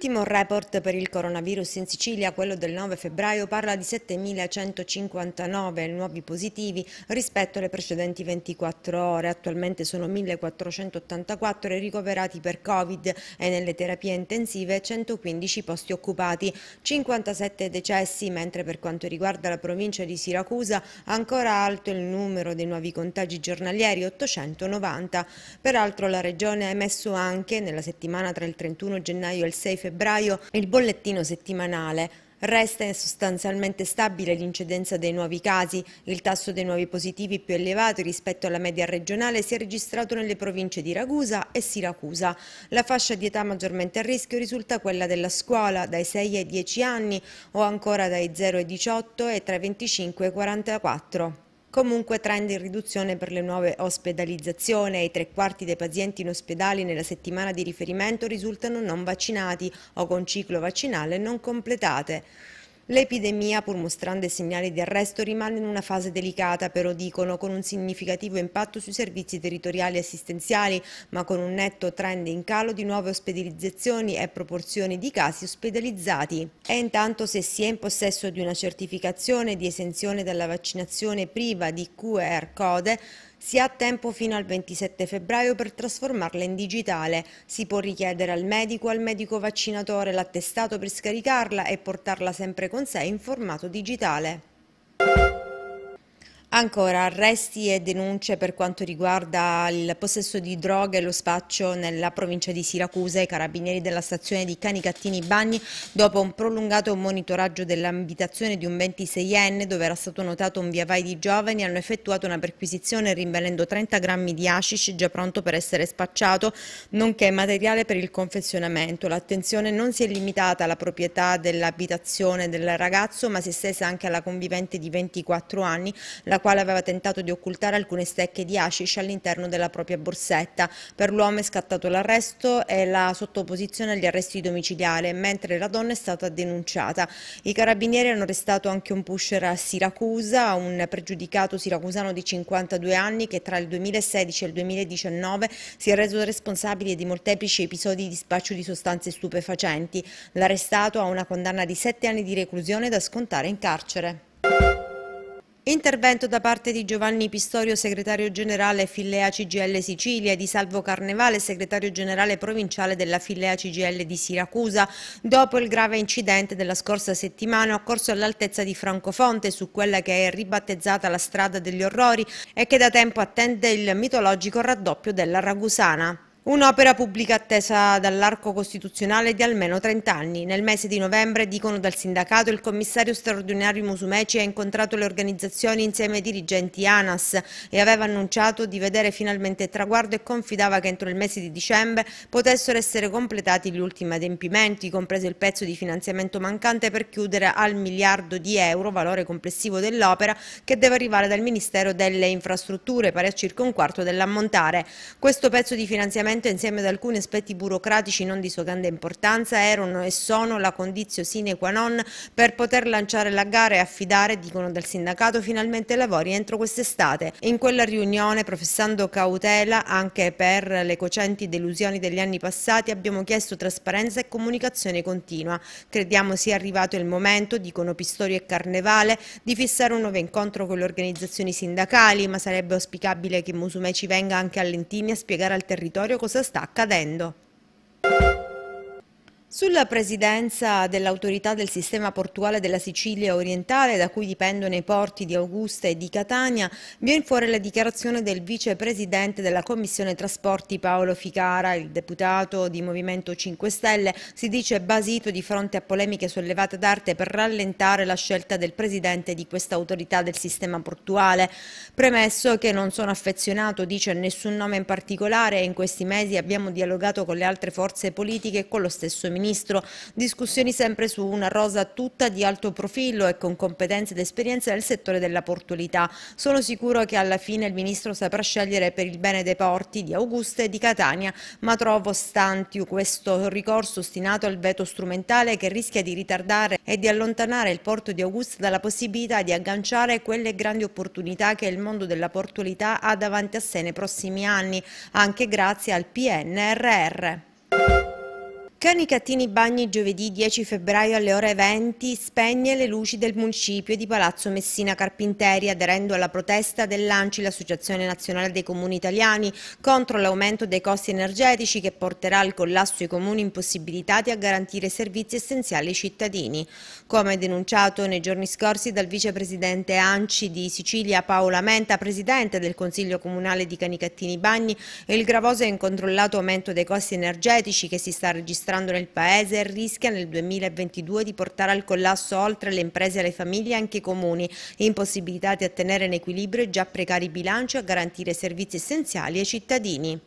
L'ultimo report per il coronavirus in Sicilia, quello del 9 febbraio, parla di 7.159 nuovi positivi rispetto alle precedenti 24 ore. Attualmente sono 1.484 i ricoverati per Covid e nelle terapie intensive 115 posti occupati, 57 decessi, mentre per quanto riguarda la provincia di Siracusa ancora alto il numero dei nuovi contagi giornalieri, 890. Peraltro la regione ha emesso anche nella settimana tra il 31 gennaio e il 6 febbraio febbraio il bollettino settimanale. Resta sostanzialmente stabile l'incidenza dei nuovi casi, il tasso dei nuovi positivi più elevato rispetto alla media regionale si è registrato nelle province di Ragusa e Siracusa. La fascia di età maggiormente a rischio risulta quella della scuola, dai 6 ai 10 anni o ancora dai 0 ai 18 e tra i 25 e 44. Comunque trend in riduzione per le nuove ospedalizzazioni. I tre quarti dei pazienti in ospedali nella settimana di riferimento risultano non vaccinati o con ciclo vaccinale non completate. L'epidemia, pur mostrando segnali di arresto, rimane in una fase delicata, però dicono, con un significativo impatto sui servizi territoriali assistenziali, ma con un netto trend in calo di nuove ospedalizzazioni e proporzioni di casi ospedalizzati. E intanto se si è in possesso di una certificazione di esenzione dalla vaccinazione priva di QR code, si ha tempo fino al 27 febbraio per trasformarla in digitale. Si può richiedere al medico, al medico vaccinatore l'attestato per scaricarla e portarla sempre con sé in formato digitale. Ancora arresti e denunce per quanto riguarda il possesso di droghe e lo spaccio nella provincia di Siracusa. I carabinieri della stazione di Canicattini Bagni, dopo un prolungato monitoraggio dell'abitazione di un 26enne dove era stato notato un viavai di giovani, hanno effettuato una perquisizione rinvenendo 30 grammi di hashish già pronto per essere spacciato, nonché materiale per il confezionamento. L'attenzione non si è limitata alla proprietà dell'abitazione del ragazzo, ma si è estesa anche alla convivente di 24 anni, la la quale aveva tentato di occultare alcune stecche di hashish all'interno della propria borsetta. Per l'uomo è scattato l'arresto e la sottoposizione agli arresti domiciliari, mentre la donna è stata denunciata. I carabinieri hanno arrestato anche un pusher a Siracusa, un pregiudicato siracusano di 52 anni che tra il 2016 e il 2019 si è reso responsabile di molteplici episodi di spaccio di sostanze stupefacenti. L'arrestato ha una condanna di 7 anni di reclusione da scontare in carcere. Intervento da parte di Giovanni Pistorio, segretario generale Fillea CGL Sicilia e di Salvo Carnevale, segretario generale provinciale della Fillea CGL di Siracusa, dopo il grave incidente della scorsa settimana occorso all'altezza di Francofonte su quella che è ribattezzata la strada degli orrori e che da tempo attende il mitologico raddoppio della Ragusana. Un'opera pubblica attesa dall'arco costituzionale di almeno 30 anni. Nel mese di novembre, dicono dal sindacato, il commissario straordinario Musumeci ha incontrato le organizzazioni insieme ai dirigenti ANAS e aveva annunciato di vedere finalmente il traguardo e confidava che entro il mese di dicembre potessero essere completati gli ultimi adempimenti, compreso il pezzo di finanziamento mancante per chiudere al miliardo di euro, valore complessivo dell'opera, che deve arrivare dal Ministero delle Infrastrutture, pari a circa un quarto dell'ammontare. Questo pezzo di finanziamento provvedimento, insieme ad alcuni aspetti burocratici non di sua grande importanza, erano e sono la condizio sine qua non per poter lanciare la gara e affidare, dicono dal sindacato, finalmente i lavori entro quest'estate. In quella riunione, professando cautela anche per le cocenti delusioni degli anni passati, abbiamo chiesto trasparenza e comunicazione continua. Crediamo sia arrivato il momento, dicono Pistori e Carnevale, di fissare un nuovo incontro con le organizzazioni sindacali, ma sarebbe auspicabile che Musume ci venga anche a Lentini a spiegare al territorio cosa cosa sta accadendo. Sulla presidenza dell'autorità del sistema portuale della Sicilia orientale, da cui dipendono i porti di Augusta e di Catania, viene fuori la dichiarazione del vicepresidente della Commissione Trasporti Paolo Ficara. Il deputato di Movimento 5 Stelle si dice basito di fronte a polemiche sollevate d'arte per rallentare la scelta del presidente di questa autorità del sistema portuale. Premesso che non sono affezionato, dice nessun nome in particolare e in questi mesi abbiamo dialogato con le altre forze politiche e con lo stesso ministro Ministro. Discussioni sempre su una rosa tutta di alto profilo e con competenze ed esperienze nel settore della portualità. Sono sicuro che alla fine il Ministro saprà scegliere per il bene dei porti di Augusta e di Catania, ma trovo stanti questo ricorso ostinato al veto strumentale che rischia di ritardare e di allontanare il porto di Augusta dalla possibilità di agganciare quelle grandi opportunità che il mondo della portualità ha davanti a sé nei prossimi anni, anche grazie al PNRR. Cani Cattini Bagni giovedì 10 febbraio alle ore 20 spegne le luci del municipio di Palazzo Messina Carpinteri aderendo alla protesta dell'ANCI, l'Associazione Nazionale dei Comuni Italiani, contro l'aumento dei costi energetici che porterà al collasso i comuni impossibilitati a garantire servizi essenziali ai cittadini. Come denunciato nei giorni scorsi dal vicepresidente ANCI di Sicilia Paola Menta, presidente del Consiglio Comunale di Cani Cattini Bagni, il gravoso e incontrollato aumento dei costi energetici che si sta registrando registrando nel Paese rischia nel 2022 di portare al collasso oltre alle imprese, e alle famiglie anche i comuni, impossibilitati a tenere in equilibrio i già precari bilanci e a garantire servizi essenziali ai cittadini.